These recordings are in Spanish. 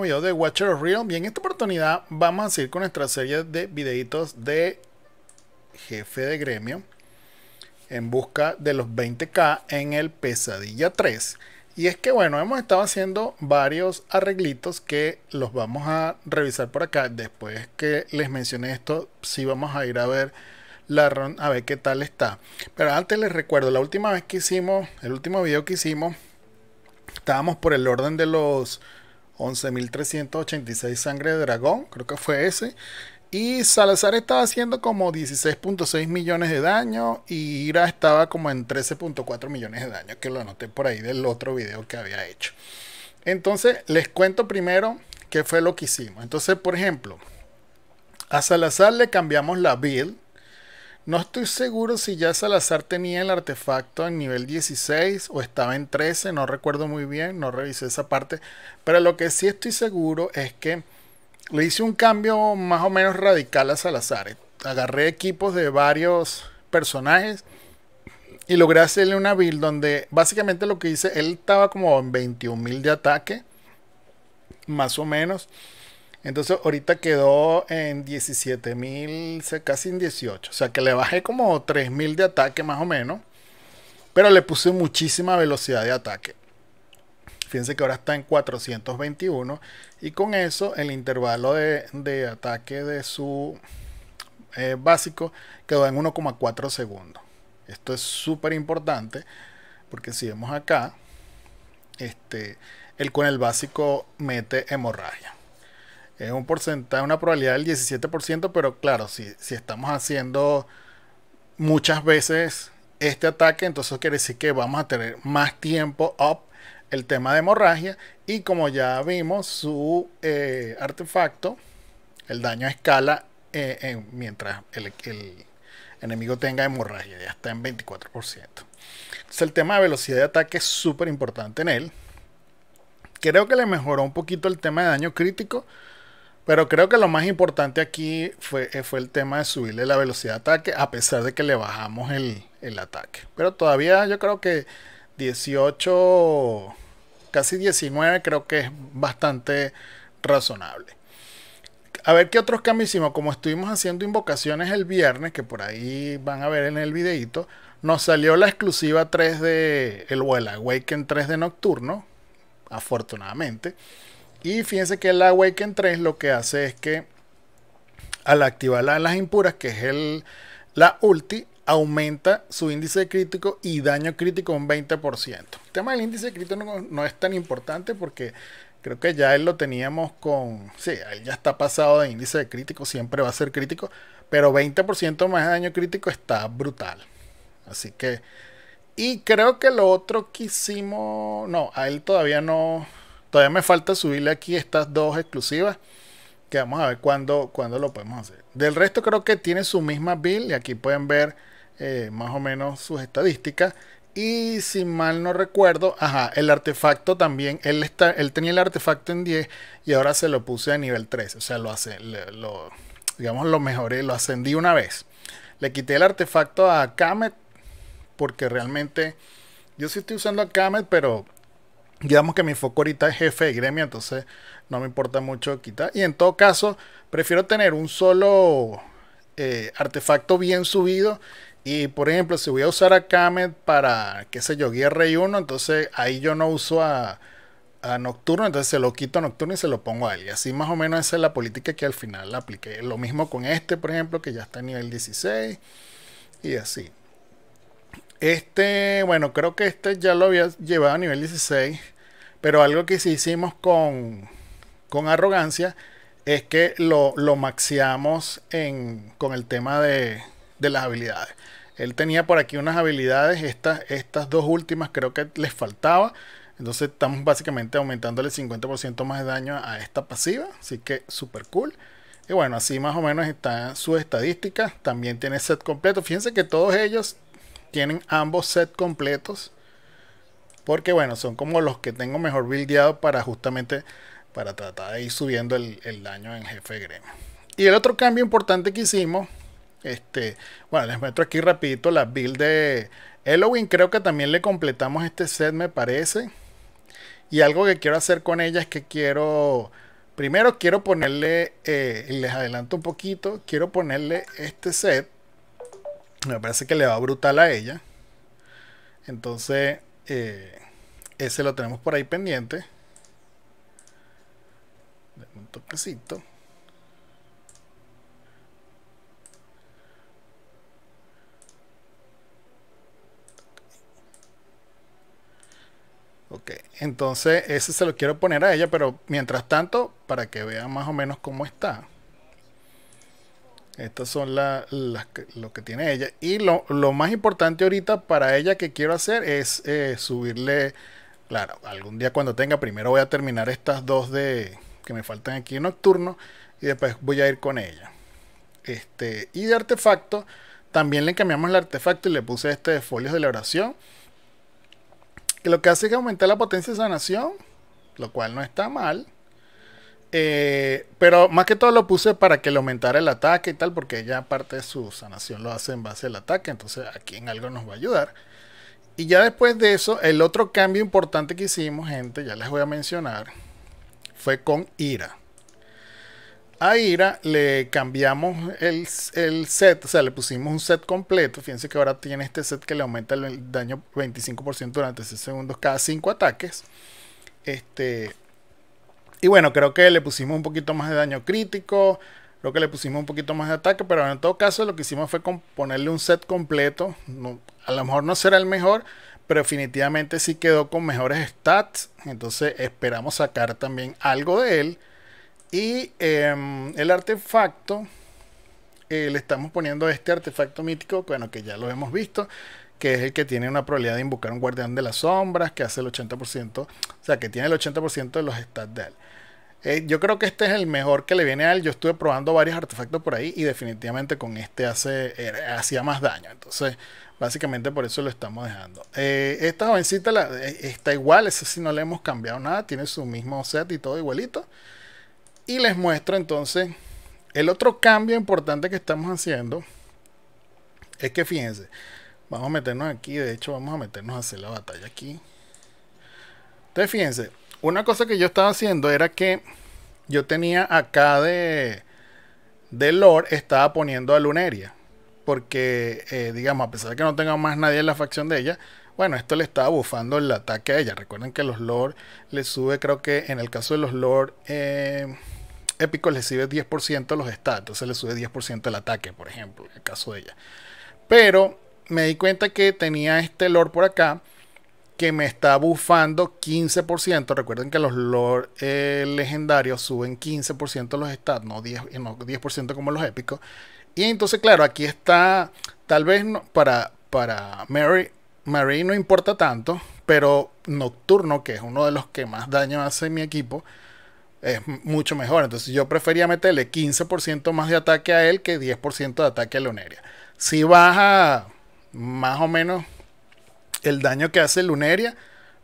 video de Watcher of Real. Y en esta oportunidad vamos a seguir con nuestra serie de videitos de jefe de gremio en busca de los 20k en el Pesadilla 3. Y es que bueno, hemos estado haciendo varios arreglitos que los vamos a revisar por acá. Después que les mencioné esto, sí vamos a ir a ver la run a ver qué tal está. Pero antes les recuerdo, la última vez que hicimos, el último video que hicimos, estábamos por el orden de los 11.386 sangre de dragón, creo que fue ese. Y Salazar estaba haciendo como 16.6 millones de daño y Ira estaba como en 13.4 millones de daño, que lo anoté por ahí del otro video que había hecho. Entonces, les cuento primero qué fue lo que hicimos. Entonces, por ejemplo, a Salazar le cambiamos la build no estoy seguro si ya Salazar tenía el artefacto en nivel 16 o estaba en 13, no recuerdo muy bien, no revisé esa parte, pero lo que sí estoy seguro es que le hice un cambio más o menos radical a Salazar. Agarré equipos de varios personajes y logré hacerle una build donde básicamente lo que hice, él estaba como en mil de ataque, más o menos. Entonces ahorita quedó en 17.000, casi en 18. O sea que le bajé como 3.000 de ataque más o menos. Pero le puse muchísima velocidad de ataque. Fíjense que ahora está en 421. Y con eso el intervalo de, ataque de su eh, básico quedó en 1,4 segundos. Esto es súper importante. Porque si vemos acá, este, el con el básico mete hemorragia es un porcentaje, una probabilidad del 17%, pero claro, si, estamos haciendo muchas veces este ataque, entonces quiere decir que vamos a tener más tiempo up el tema de hemorragia y como ya vimos su eh, artefacto, el daño escala eh, mientras el, el, enemigo tenga hemorragia, ya está en 24%. Entonces el tema de velocidad de ataque es súper importante en él. Creo que le mejoró un poquito el tema de daño crítico, pero creo que lo más importante aquí fue, eh, fue el tema de subirle la velocidad de ataque, a pesar de que le bajamos el, ataque. Pero todavía yo creo que 18, casi 19, creo que es bastante razonable. A ver qué otros cambios hicimos. Como estuvimos haciendo invocaciones el viernes, que por ahí van a ver en el videito, nos salió la exclusiva 3 de el Well Awaken 3 de Nocturno, afortunadamente. Y fíjense que el Awaken 3 lo que hace es que al activar las impuras, que es el, la ulti, aumenta su índice crítico y daño crítico un 20%. El tema del índice crítico no, es tan importante porque creo que ya él lo teníamos con... Sí, él ya está pasado de índice de crítico, siempre va a ser crítico, pero 20% más de daño crítico está brutal. Así que... Y creo que lo otro que hicimos... No, a él todavía no Todavía me falta subirle aquí estas dos exclusivas. Que vamos a ver cuándo, lo podemos hacer. Del resto creo que tiene su misma build. Y aquí pueden ver eh, más o menos sus estadísticas. Y si mal no recuerdo, ajá, el artefacto también, él, está, él tenía el artefacto en 10 y ahora se lo puse a nivel 3. O sea, lo hace, lo, digamos, lo mejoré, lo ascendí una vez. Le quité el artefacto a Kamet porque realmente yo sí estoy usando a Kamet, pero digamos que mi foco ahorita es jefe de gremio, entonces no me importa mucho quitar. Y en todo caso, prefiero tener un solo eh, artefacto bien subido. Y por ejemplo, si voy a usar a Kamet para, qué sé yo, Guía Rey 1, entonces ahí yo no uso a, Nocturno, entonces se lo quito a Nocturno y se lo pongo a él. Y así más o menos esa es la política que al final la apliqué. Lo mismo con este, por ejemplo, que ya está a nivel 16. Y así. Este, bueno, creo que este ya lo había llevado a nivel 16. Pero algo que sí hicimos con, arrogancia es que lo, lo maxiamos en, con el tema de, de, las habilidades. Él tenía por aquí unas habilidades, estas, estas dos últimas creo que les faltaba. Entonces estamos básicamente aumentándole 50% más de daño a esta pasiva. Así que super cool. Y bueno, así más o menos están su estadísticas. También tiene set completo. Fíjense que todos ellos tienen ambos set completos. Porque bueno, son como los que tengo mejor buildeado para justamente para tratar de ir subiendo el, daño en jefe gremio. Y el otro cambio importante que hicimos, este, bueno, les muestro aquí rapidito la build de Halloween. Creo que también le completamos este set, me parece. Y algo que quiero hacer con ella es que quiero, primero quiero ponerle, eh, les adelanto un poquito, quiero ponerle este set. Me parece que le va brutal a ella. Entonces, eh, ese lo tenemos por ahí pendiente. un toquecito. Ok, entonces ese se lo quiero poner a ella, pero mientras tanto, para que vean más o menos cómo está. Estas son las lo que tiene ella. Y lo, más importante ahorita para ella que quiero hacer es eh, subirle. Claro, algún día cuando tenga, primero voy a terminar estas dos de que me faltan aquí nocturno. Y después voy a ir con ella. Este, y de artefacto, también le cambiamos el artefacto y le puse este de folios de la oración. Que lo que hace es aumentar la potencia de sanación. Lo cual no está mal. Eh, pero más que todo lo puse para que le aumentara el ataque y tal, porque ya parte de su sanación lo hace en base al ataque, entonces aquí en algo nos va a ayudar. Y ya después de eso, el otro cambio importante que hicimos, gente, ya les voy a mencionar, fue con Ira. A Ira le cambiamos el, el, set, o sea, le pusimos un set completo. Fíjense que ahora tiene este set que le aumenta el daño 25% durante 6 segundos cada 5 ataques. Este, y bueno, creo que le pusimos un poquito más de daño crítico, creo que le pusimos un poquito más de ataque, pero en todo caso lo que hicimos fue ponerle un set completo. a lo mejor no será el mejor, pero definitivamente sí quedó con mejores stats. Entonces esperamos sacar también algo de él. Y em, el artefacto, eh, le estamos poniendo este artefacto mítico, bueno, que ya lo hemos visto, que es el que tiene una probabilidad de invocar un guardián de las sombras, que hace el 80%, o sea, que tiene el 80% de los stats de él. Eh, yo creo que este es el mejor que le viene a él. Yo estuve probando varios artefactos por ahí y definitivamente con este hace, hacía más daño. Entonces, básicamente por eso lo estamos dejando. Eh, esta jovencita eh, está igual, eso sí no le hemos cambiado nada. Tiene su mismo set y todo igualito. Y les muestro entonces el otro cambio importante que estamos haciendo. Es que fíjense, vamos a meternos aquí. De hecho, vamos a meternos a hacer la batalla aquí. Entonces, fíjense, una cosa que yo estaba haciendo era que yo tenía acá de, de Lord, estaba poniendo a Luneria. Porque, eh, digamos, a pesar de que no tenga más nadie en la facción de ella, bueno, esto le estaba bufando el ataque a ella. Recuerden que los Lord le sube, creo que en el caso de los Lord eh, épicos le sube 10% los stats, entonces le sube 10% el ataque, por ejemplo, en el caso de ella. Pero me di cuenta que tenía este Lord por acá que me está bufando 15%. Recuerden que los lore eh, legendarios suben 15% los stats, no 10%, eh, no 10 como los épicos. Y entonces, claro, aquí está, tal vez para, para Mary, Mary no importa tanto, pero Nocturno, que es uno de los que más daño hace mi equipo, es mucho mejor. Entonces yo prefería meterle 15% más de ataque a él que 10% de ataque a Leoneria. Si baja más o menos el daño que hace Luneria,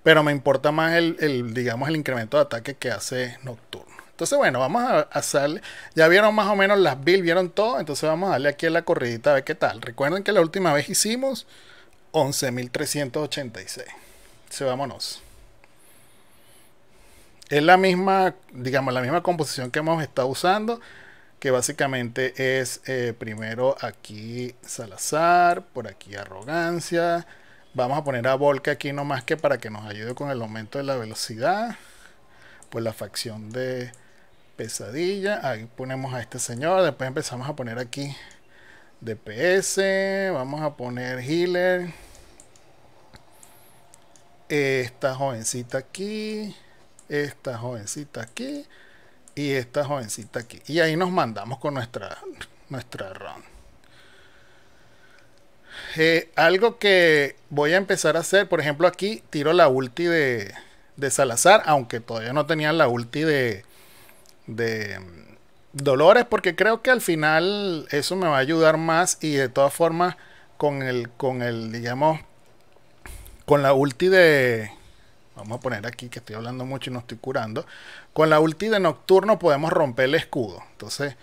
pero me importa más el, digamos, el incremento de ataque que hace Nocturno. Entonces, bueno, vamos a hacerle. Ya vieron más o menos las builds, vieron todo. Entonces, vamos a darle aquí a la corridita a ver qué tal. Recuerden que la última vez hicimos 11.386. Se vámonos. Es la misma, digamos, la misma composición que hemos estado usando que básicamente es eh, primero aquí Salazar, por aquí Arrogancia, Vamos a poner a Volke aquí nomás que para que nos ayude con el aumento de la velocidad. Pues la facción de pesadilla. Ahí ponemos a este señor. Después empezamos a poner aquí DPS. Vamos a poner healer. Esta jovencita aquí. Esta jovencita aquí. Y esta jovencita aquí. Y ahí nos mandamos con nuestra, nuestra eh, algo que voy a empezar a hacer, por ejemplo, aquí tiro la ulti de, Salazar, aunque todavía no tenía la ulti de, de mm, Dolores, porque creo que al final eso me va a ayudar más y de todas formas con el, con el, digamos, con la ulti de... Vamos a poner aquí que estoy hablando mucho y no estoy curando. Con la ulti de Nocturno podemos romper el escudo. Entonces,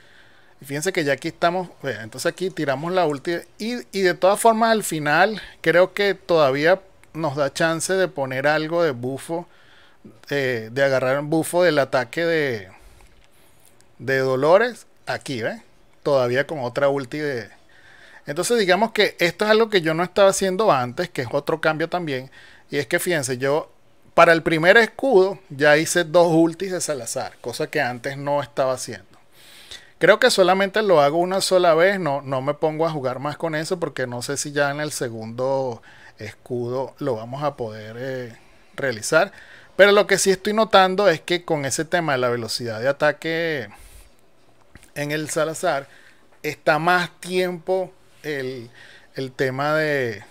y fíjense que ya aquí estamos, pues, entonces aquí tiramos la última. Y, de todas formas al final creo que todavía nos da chance de poner algo de bufo, eh, de agarrar un bufo del ataque de, de Dolores aquí, ve Todavía con otra ulti de... Entonces digamos que esto es algo que yo no estaba haciendo antes, que es otro cambio también. Y es que fíjense, yo para el primer escudo ya hice dos ultis de Salazar, cosa que antes no estaba haciendo. Creo que solamente lo hago una sola vez, no, no me pongo a jugar más con eso porque no sé si ya en el segundo escudo lo vamos a poder eh, realizar. Pero lo que sí estoy notando es que con ese tema de la velocidad de ataque en el Salazar, está más tiempo el, el tema de...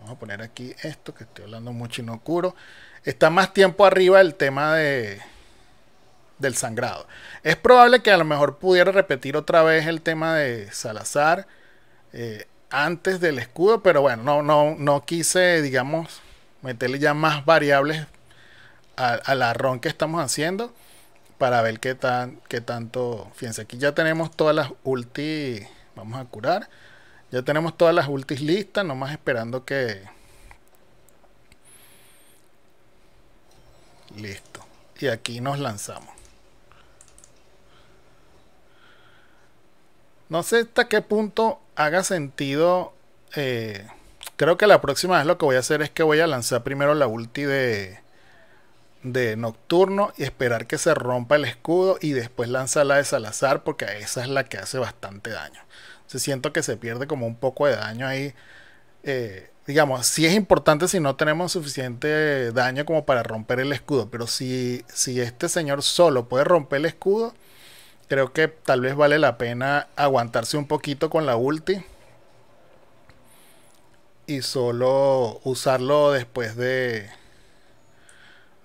Vamos a poner aquí esto, que estoy hablando mucho y no curo. Está más tiempo arriba el tema de, del sangrado. Es probable que a lo mejor pudiera repetir otra vez el tema de Salazar eh, antes del escudo, pero bueno, no, no, no quise, digamos, meterle ya más variables al arrón que estamos haciendo para ver qué, tan, qué tanto. Fíjense, aquí ya tenemos todas las ulti Vamos a curar. Ya tenemos todas las ultis listas, nomás esperando que. Listo. Y aquí nos lanzamos. No sé hasta qué punto haga sentido. Eh, creo que la próxima vez lo que voy a hacer es que voy a lanzar primero la ulti de, Nocturno y esperar que se rompa el escudo y después lanzar la de Salazar porque esa es la que hace bastante daño. se siento que se pierde como un poco de daño ahí. Eh, digamos, sí es importante si no tenemos suficiente daño como para romper el escudo, pero si, si este señor solo puede romper el escudo creo que tal vez vale la pena aguantarse un poquito con la ulti. Y solo usarlo después de...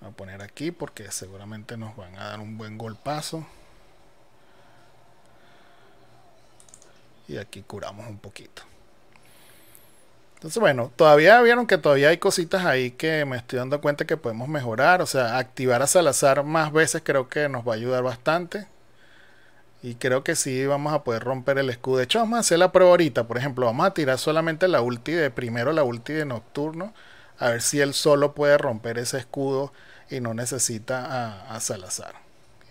a poner aquí porque seguramente nos van a dar un buen golpazo. Y aquí curamos un poquito. Entonces, bueno, todavía vieron que todavía hay cositas ahí que me estoy dando cuenta que podemos mejorar. O sea, activar a Salazar más veces creo que nos va a ayudar bastante. Y creo que sí vamos a poder romper el escudo. De hecho, vamos a hacer la prueba ahorita. Por ejemplo, vamos a tirar solamente la ulti de primero, la ulti de nocturno. A ver si él solo puede romper ese escudo y no necesita a, Salazar.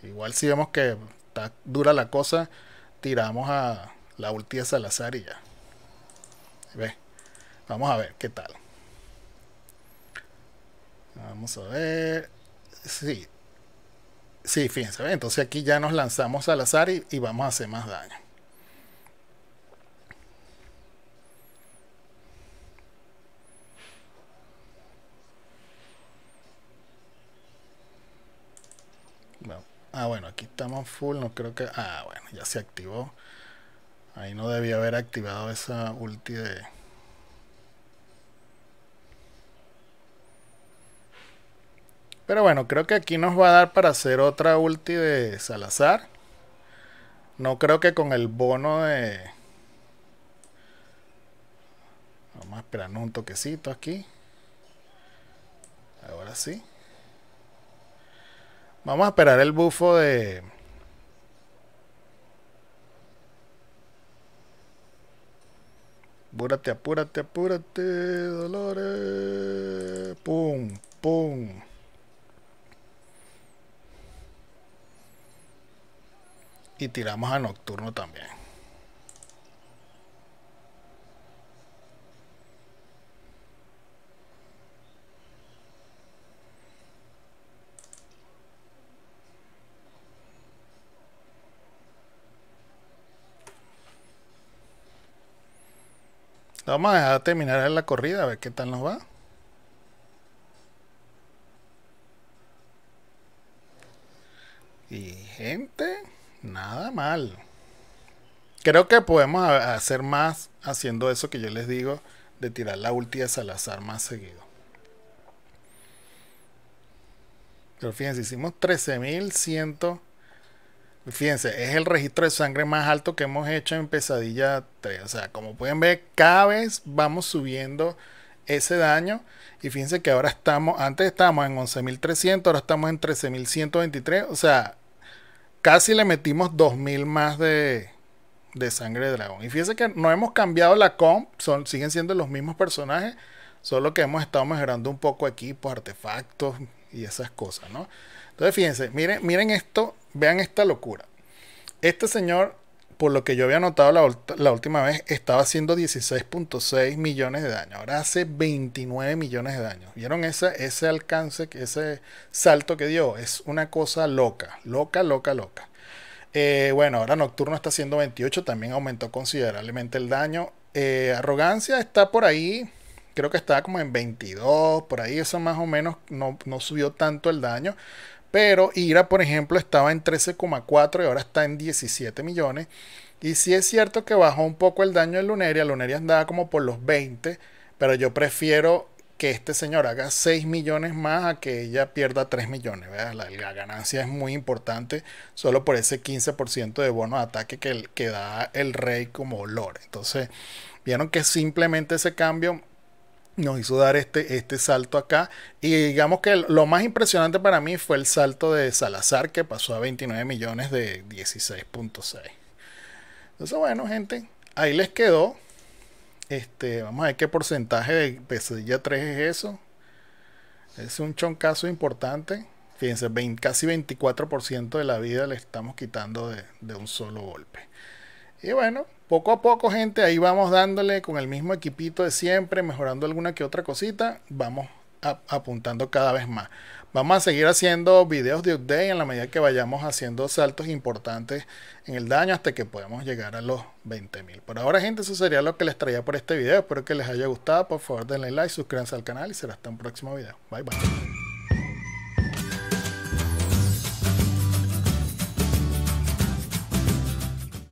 Igual si vemos que está dura la cosa, tiramos a la ulti de Salazar y ya. Ve. Vamos a ver qué tal. Vamos a ver. Sí, Sí, fíjense, entonces aquí ya nos lanzamos al azar y, y vamos a hacer más daño. Ah, bueno, aquí estamos full, no creo que... Ah, bueno, ya se activó. Ahí no debía haber activado esa ulti de... Pero bueno, creo que aquí nos va a dar para hacer otra ulti de Salazar. No creo que con el bono de... Vamos a esperar un toquecito aquí. Ahora sí. Vamos a esperar el bufo de... Apúrate, apúrate, apúrate, Dolores. Pum, pum. y tiramos a nocturno también. Vamos a dejar terminar la corrida a ver qué tal nos va. Y gente. Nada mal. Creo que podemos hacer más haciendo eso que yo les digo de tirar la ulti Salazar más seguido. Pero fíjense, hicimos 13.100. Fíjense, es el registro de sangre más alto que hemos hecho en pesadilla 3. O sea, como pueden ver, cada vez vamos subiendo ese daño. Y fíjense que ahora estamos, antes estábamos en 11.300, ahora estamos en 13.123. O sea, casi le metimos 2000 más de, sangre de dragón. Y fíjense que no hemos cambiado la comp, son, siguen siendo los mismos personajes, solo que hemos estado mejorando un poco equipos, artefactos y esas cosas, ¿no? Entonces fíjense, miren, miren esto, vean esta locura. Este señor por lo que yo había notado la, última vez, estaba haciendo 16.6 millones de daño. Ahora hace 29 millones de daños. ¿Vieron ese, ese alcance, ese salto que dio? Es una cosa loca, loca, loca, loca. Eh, bueno, ahora Nocturno está haciendo 28, también aumentó considerablemente el daño. Eh, arrogancia está por ahí, creo que está como en 22, por ahí eso más o menos no, no subió tanto el daño. Pero IRA, por ejemplo, estaba en 13,4 y ahora está en 17 millones. Y sí es cierto que bajó un poco el daño de Luneria. Luneria andaba como por los 20, pero yo prefiero que este señor haga 6 millones más a que ella pierda 3 millones. La, ganancia es muy importante solo por ese 15% de bono de ataque que, que da el rey como olor. Entonces, vieron que simplemente ese cambio nos hizo dar este, este salto acá. Y digamos que lo más impresionante para mí fue el salto de Salazar, que pasó a 29 millones de 16.6. Entonces, bueno, gente, ahí les quedó. Este, vamos a ver qué porcentaje de pesadilla 3 es eso. Es un choncazo importante. Fíjense, casi 24% de la vida le estamos quitando de, de un solo golpe. Y bueno, poco a poco, gente, ahí vamos dándole con el mismo equipito de siempre, mejorando alguna que otra cosita, vamos apuntando cada vez más. Vamos a seguir haciendo videos de update en la medida que vayamos haciendo saltos importantes en el daño hasta que podamos llegar a los 20.000. Por ahora, gente, eso sería lo que les traía por este video. Espero que les haya gustado. Por favor, denle like, suscríbanse al canal y será hasta un próximo video. Bye, bye.